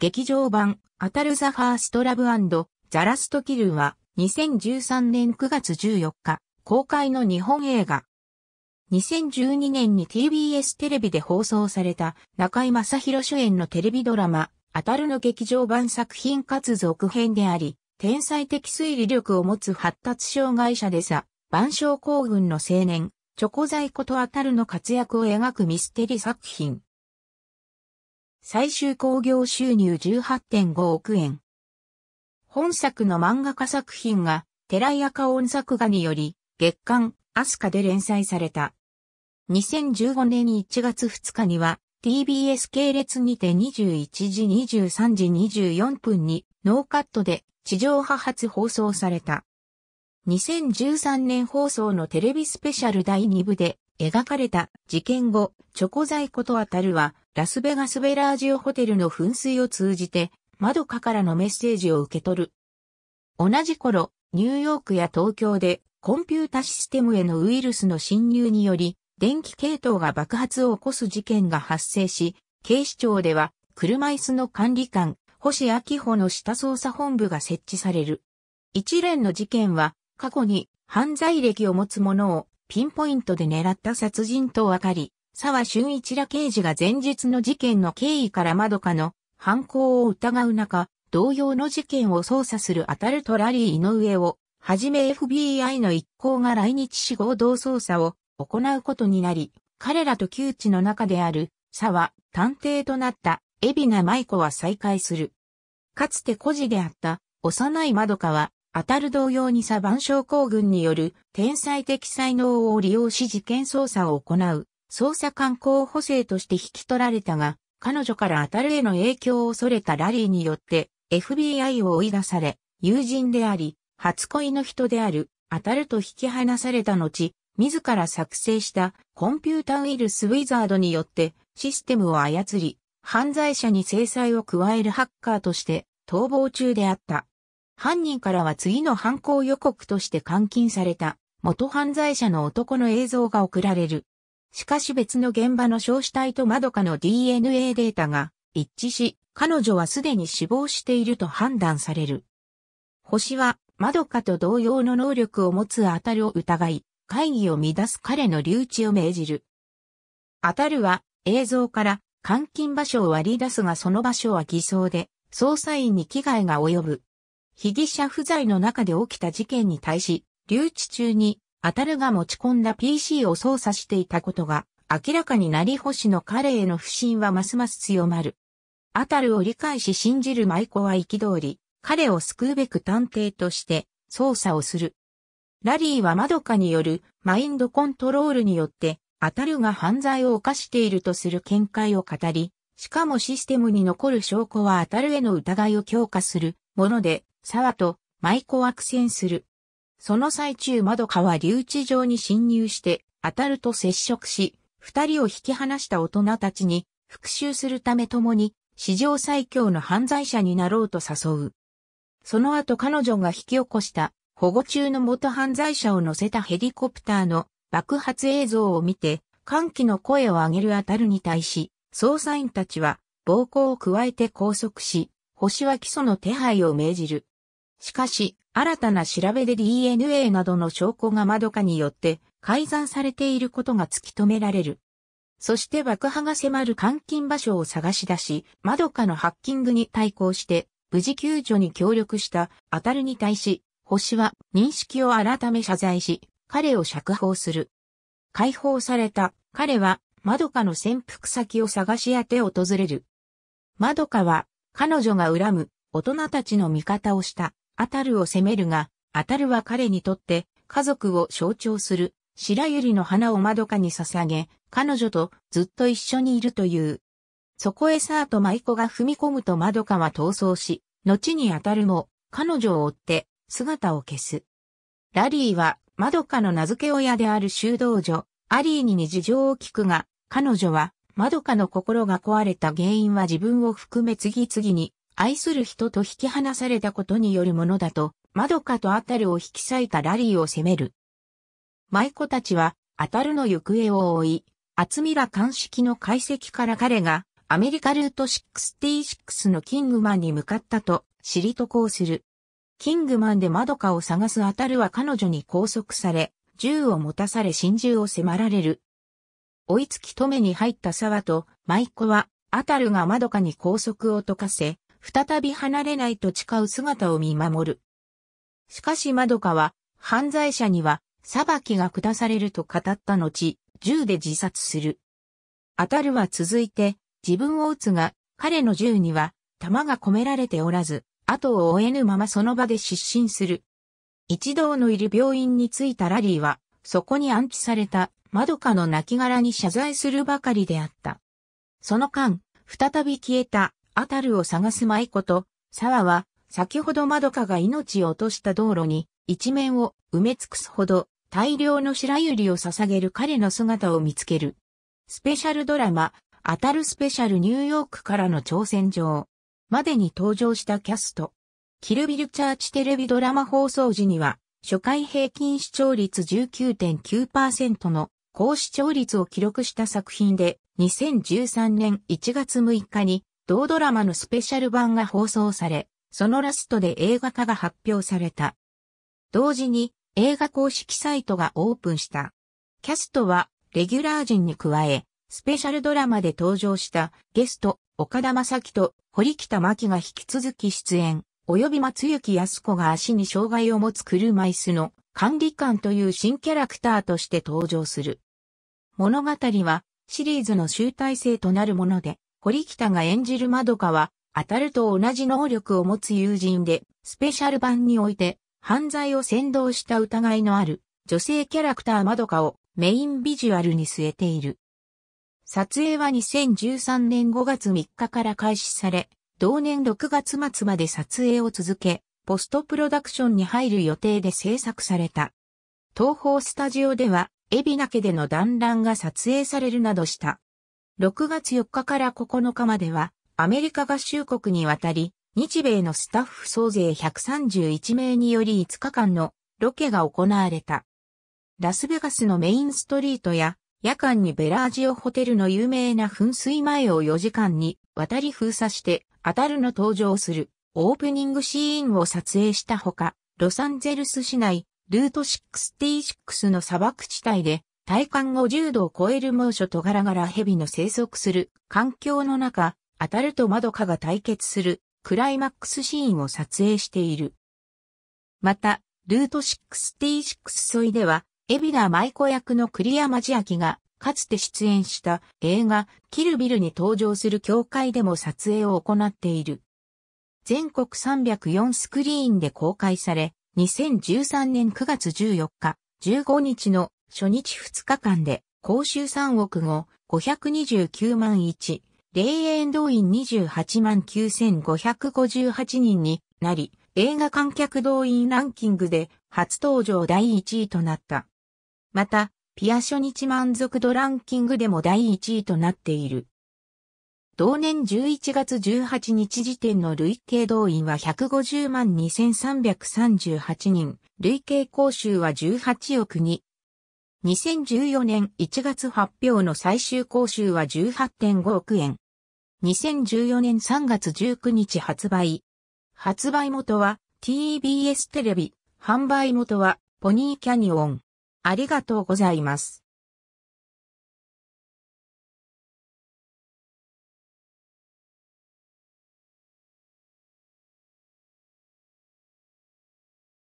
劇場版、アタル・ザ・ファースト・ラブザ・ラスト・キルは、2013年9月14日、公開の日本映画。2012年に TBS テレビで放送された中井正宏主演のテレビドラマ、アタルの劇場版作品かつ続編であり、天才的推理力を持つ発達障害者でさ、万象行軍の青年、チョコザイコとアタルの活躍を描くミステリ作品。最終興行収入18.5億円。本作の漫画化作品が、寺井赤音作画により、月刊、アスカで連載された。2015年1月2日には、TBS 系列にて21時23時24分に、ノーカットで、地上波初放送された。2013年放送のテレビスペシャル第2部で、描かれた事件後、チョコザイコとあたるは、ラスベガスベラージオホテルの噴水を通じて、窓ドからのメッセージを受け取る。同じ頃、ニューヨークや東京で、コンピュータシステムへのウイルスの侵入により、電気系統が爆発を起こす事件が発生し、警視庁では、車椅子の管理官、星明穂の下捜査本部が設置される。一連の事件は、過去に犯罪歴を持つ者をピンポイントで狙った殺人と分かり、沢俊一ら刑事が前日の事件の経緯から窓かの犯行を疑う中、同様の事件を捜査するアタルトラリー井上を、はじめ FBI の一行が来日し合同捜査を行うことになり、彼らと窮地の中である、沢、探偵となった、海老名舞子は再会する。かつて孤児であった、幼いまどかは、当たる同様にサバン症候群による天才的才能を利用し事件捜査を行う捜査官候補生として引き取られたが、彼女から当たるへの影響を恐れたラリーによって FBI を追い出され、友人であり、初恋の人である当たると引き離された後、自ら作成したコンピュータウイルスウィザードによってシステムを操り、犯罪者に制裁を加えるハッカーとして逃亡中であった。犯人からは次の犯行予告として監禁された元犯罪者の男の映像が送られる。しかし別の現場の焼死体と窓かの DNA データが一致し、彼女はすでに死亡していると判断される。星は窓かと同様の能力を持つアタルを疑い、会議を乱す彼の留置を命じる。アタルは映像から監禁場所を割り出すがその場所は偽装で、捜査員に危害が及ぶ。被疑者不在の中で起きた事件に対し、留置中に、アタルが持ち込んだ PC を操作していたことが、明らかになり星の彼への不信はますます強まる。アタルを理解し信じる舞子は憤り、彼を救うべく探偵として捜査をする。ラリーは窓かによるマインドコントロールによって、アタルが犯罪を犯しているとする見解を語り、しかもシステムに残る証拠はアタルへの疑いを強化するもので、沢と舞子苦戦する。その最中窓川留置場に侵入して、当たると接触し、二人を引き離した大人たちに、復讐するため共に、史上最強の犯罪者になろうと誘う。その後彼女が引き起こした保護中の元犯罪者を乗せたヘリコプターの爆発映像を見て、歓喜の声を上げるあたるに対し、捜査員たちは暴行を加えて拘束し、星は基礎の手配を命じる。しかし、新たな調べで DNA などの証拠が窓かによって改ざんされていることが突き止められる。そして爆破が迫る監禁場所を探し出し、窓かのハッキングに対抗して、無事救助に協力したアタルに対し、星は認識を改め謝罪し、彼を釈放する。解放された彼は窓かの潜伏先を探し当て訪れる。窓かは彼女が恨む大人たちの味方をしたアタルを責めるが、アタルは彼にとって家族を象徴する白百合の花を窓かに捧げ、彼女とずっと一緒にいるという。そこへサーと舞子が踏み込むと窓かは逃走し、後にアタルも彼女を追って姿を消す。ラリーは窓かの名付け親である修道女、アリーニに事情を聞くが、彼女は窓かの心が壊れた原因は自分を含め次々に愛する人と引き離されたことによるものだと、マドカとアタルを引き裂いたラリーを責める。舞妓たちは、アタルの行方を追い、厚みら鑑識の解析から彼が、アメリカルート66のキングマンに向かったと、知り得こうする。キングマンでマドカを探すアタルは彼女に拘束され、銃を持たされ真珠を迫られる。追いつき止めに入った沢と、舞妓は、アタルがマドカに拘束を解かせ、再び離れないと誓う姿を見守る。しかし窓かは、犯罪者には、裁きが下されると語った後、銃で自殺する。当たるは続いて、自分を撃つが、彼の銃には、弾が込められておらず、後を追えぬままその場で失神する。一同のいる病院に着いたラリーは、そこに暗記された、窓かの亡骸に謝罪するばかりであった。その間、再び消えたアタルを探す舞子と、沢は、先ほど窓かが命を落とした道路に、一面を埋め尽くすほど、大量の白百合を捧げる彼の姿を見つける。スペシャルドラマ、アタルスペシャルニューヨークからの挑戦状。までに登場したキャスト。キルビルチャーチテレビドラマ放送時には、初回平均視聴率19.9%の高視聴率を記録した作品で、2013年1月6日に同ドラマのスペシャル版が放送され、そのラストで映画化が発表された。同時に映画公式サイトがオープンした。キャストはレギュラー陣に加え、スペシャルドラマで登場したゲスト、岡田正樹と堀北真希が引き続き出演、及び松雪康子が足に障害を持つ車椅子の管理官という新キャラクターとして登場する。物語はシリーズの集大成となるもので、堀北が演じる窓かは、当たると同じ能力を持つ友人で、スペシャル版において、犯罪を先導した疑いのある、女性キャラクター窓かをメインビジュアルに据えている。撮影は2013年5月3日から開始され、同年6月末まで撮影を続け、ポストプロダクションに入る予定で制作された。東宝スタジオでは、海老名家での団らが撮影されるなどした6月4日から9日までは、アメリカ合衆国に渡り、日米のスタッフ総勢131名により5日間のロケが行われた。ラスベガスのメインストリートや、夜間にベラージオホテルの有名な噴水前を4時間に渡り封鎖して、アタルの登場するオープニングシーンを撮影したほか、ロサンゼルス市内、ルート66の砂漠地帯で体感50度を超える猛暑とガラガラ蛇の生息する環境の中、当たると窓かが対決するクライマックスシーンを撮影している。また、ルート66沿いでは、エビラ舞子役の栗山千明が、かつて出演した映画、キルビルに登場する教会でも撮影を行っている。全国304スクリーンで公開され、2013年9月14日、15日の初日2日間で、公衆3億後、529万1、霊園動員28万9558人になり、映画観客動員ランキングで初登場第1位となった。また、ピア初日満足度ランキングでも第1位となっている。同年11月18日時点の累計動員は150万2338人、累計公衆は18億2、2014年1月発表の最終講習は18.5億円。2014年3月19日発売。発売元は TBS テレビ、販売元はポニーキャニオン。ありがとうございます。